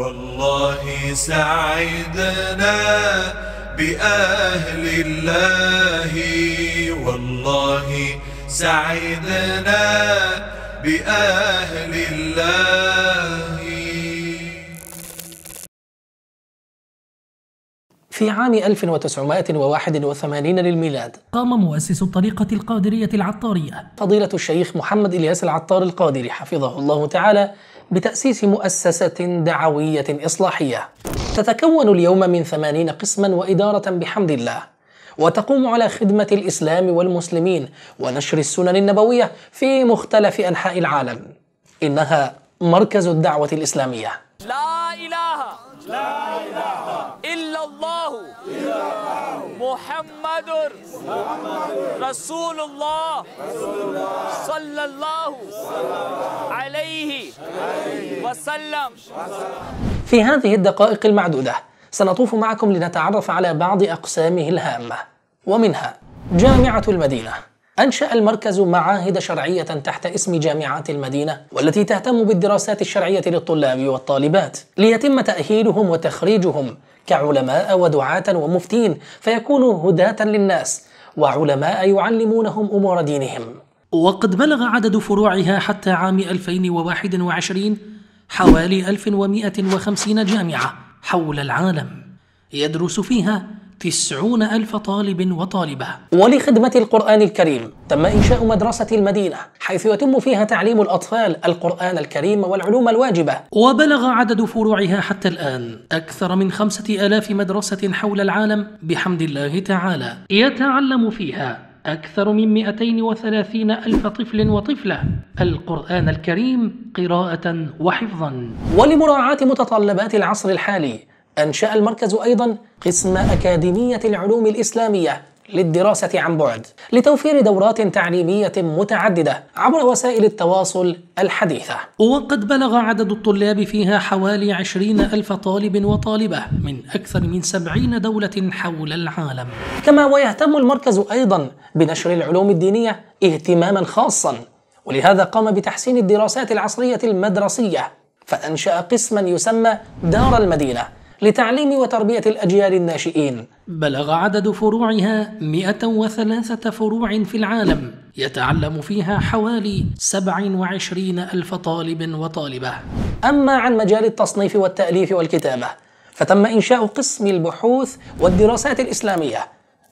والله سعدنا بأهل الله والله سعدنا بأهل الله في عام 1981 للميلاد قام مؤسس الطريقة القادرية العطارية فضيلة الشيخ محمد إلياس العطار القادري حفظه الله تعالى بتأسيس مؤسسة دعوية إصلاحية تتكون اليوم من ثمانين قسما وإدارة بحمد الله وتقوم على خدمة الإسلام والمسلمين ونشر السنن النبوية في مختلف أنحاء العالم إنها مركز الدعوة الإسلامية لا إله لا إله الله محمد رسول الله صلى الله عليه وسلم في هذه الدقائق المعدودة سنطوف معكم لنتعرف على بعض أقسامه الهامة ومنها جامعة المدينة أنشأ المركز معاهد شرعية تحت اسم جامعات المدينة والتي تهتم بالدراسات الشرعية للطلاب والطالبات ليتم تأهيلهم وتخريجهم كعلماء ودعاة ومفتين فيكونوا هداة للناس وعلماء يعلمونهم أمور دينهم وقد بلغ عدد فروعها حتى عام 2021 حوالي 1150 جامعة حول العالم يدرس فيها تسعون ألف طالب وطالبة ولخدمة القرآن الكريم تم إنشاء مدرسة المدينة حيث يتم فيها تعليم الأطفال القرآن الكريم والعلوم الواجبة وبلغ عدد فروعها حتى الآن أكثر من خمسة آلاف مدرسة حول العالم بحمد الله تعالى يتعلم فيها أكثر من 230 ألف طفل وطفلة القرآن الكريم قراءة وحفظا ولمراعاة متطلبات العصر الحالي أنشأ المركز أيضا قسم أكاديمية العلوم الإسلامية للدراسة عن بعد لتوفير دورات تعليمية متعددة عبر وسائل التواصل الحديثة وقد بلغ عدد الطلاب فيها حوالي عشرين ألف طالب وطالبة من أكثر من سبعين دولة حول العالم كما ويهتم المركز أيضا بنشر العلوم الدينية اهتماما خاصا ولهذا قام بتحسين الدراسات العصرية المدرسية فأنشأ قسما يسمى دار المدينة لتعليم وتربية الأجيال الناشئين بلغ عدد فروعها 103 فروع في العالم يتعلم فيها حوالي 27 ألف طالب وطالبة أما عن مجال التصنيف والتأليف والكتابة فتم إنشاء قسم البحوث والدراسات الإسلامية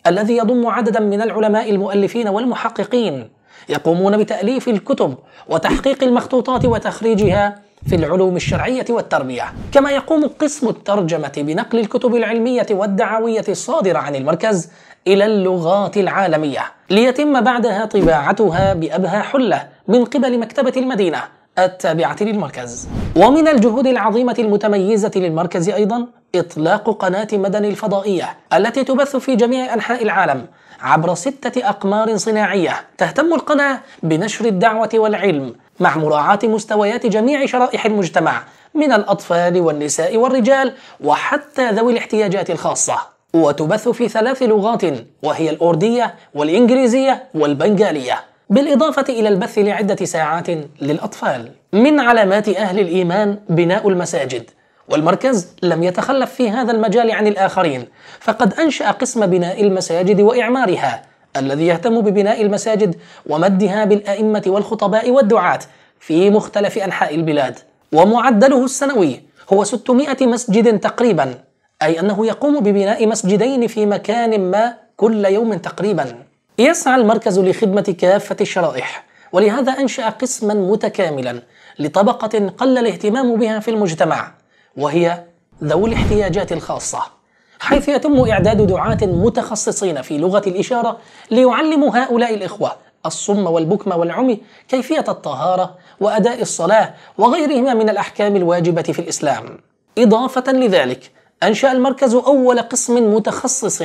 الذي يضم عددا من العلماء المؤلفين والمحققين يقومون بتأليف الكتب وتحقيق المخطوطات وتخريجها في العلوم الشرعية والتربية كما يقوم قسم الترجمة بنقل الكتب العلمية والدعوية الصادرة عن المركز إلى اللغات العالمية ليتم بعدها طباعتها بأبهى حلة من قبل مكتبة المدينة التابعة للمركز ومن الجهود العظيمة المتميزة للمركز أيضا إطلاق قناة مدن الفضائية التي تبث في جميع أنحاء العالم عبر ستة أقمار صناعية تهتم القناة بنشر الدعوة والعلم مع مراعاة مستويات جميع شرائح المجتمع من الأطفال والنساء والرجال وحتى ذوي الاحتياجات الخاصة وتبث في ثلاث لغات وهي الأردية والإنجليزية والبنغالية بالإضافة إلى البث لعدة ساعات للأطفال من علامات أهل الإيمان بناء المساجد والمركز لم يتخلف في هذا المجال عن الآخرين فقد أنشأ قسم بناء المساجد وإعمارها الذي يهتم ببناء المساجد ومدها بالأئمة والخطباء والدعاة في مختلف أنحاء البلاد ومعدله السنوي هو 600 مسجد تقريبا أي أنه يقوم ببناء مسجدين في مكان ما كل يوم تقريبا يسعى المركز لخدمة كافة الشرائح ولهذا أنشأ قسما متكاملا لطبقة قل الاهتمام بها في المجتمع وهي ذوي الاحتياجات الخاصة حيث يتم إعداد دعاة متخصصين في لغة الإشارة ليعلموا هؤلاء الإخوة الصم والبكم والعمي كيفية الطهارة وأداء الصلاة وغيرهما من الأحكام الواجبة في الإسلام إضافة لذلك أنشأ المركز أول قسم متخصص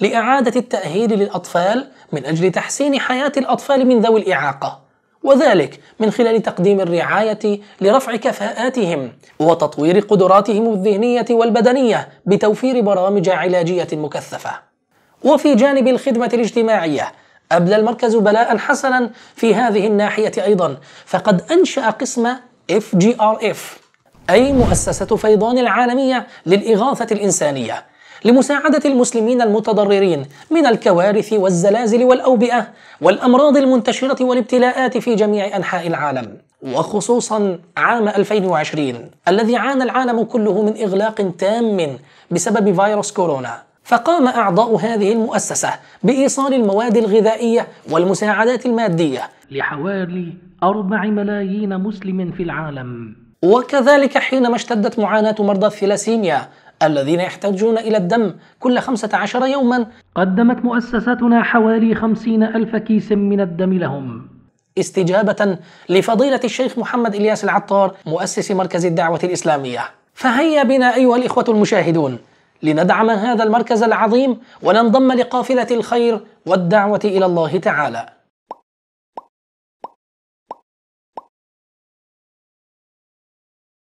لإعادة التأهيل للأطفال من أجل تحسين حياة الأطفال من ذوي الإعاقة وذلك من خلال تقديم الرعاية لرفع كفاءاتهم وتطوير قدراتهم الذهنية والبدنية بتوفير برامج علاجية مكثفة. وفي جانب الخدمة الاجتماعية أبلى المركز بلاء حسنا في هذه الناحية أيضا فقد أنشأ قسم FGRF أي مؤسسة فيضان العالمية للإغاثة الإنسانية لمساعدة المسلمين المتضررين من الكوارث والزلازل والأوبئة والأمراض المنتشرة والابتلاءات في جميع أنحاء العالم وخصوصا عام 2020 الذي عانى العالم كله من إغلاق تام بسبب فيروس كورونا فقام أعضاء هذه المؤسسة بإيصال المواد الغذائية والمساعدات المادية لحوالي 4 ملايين مسلم في العالم وكذلك حينما اشتدت معاناة مرضى الثلاسيميا الذين يحتاجون إلى الدم كل 15 يوما قدمت مؤسستنا حوالي 50 ألف كيس من الدم لهم استجابة لفضيلة الشيخ محمد إلياس العطار مؤسس مركز الدعوة الإسلامية فهيا بنا أيها الإخوة المشاهدون لندعم هذا المركز العظيم وننضم لقافلة الخير والدعوة إلى الله تعالى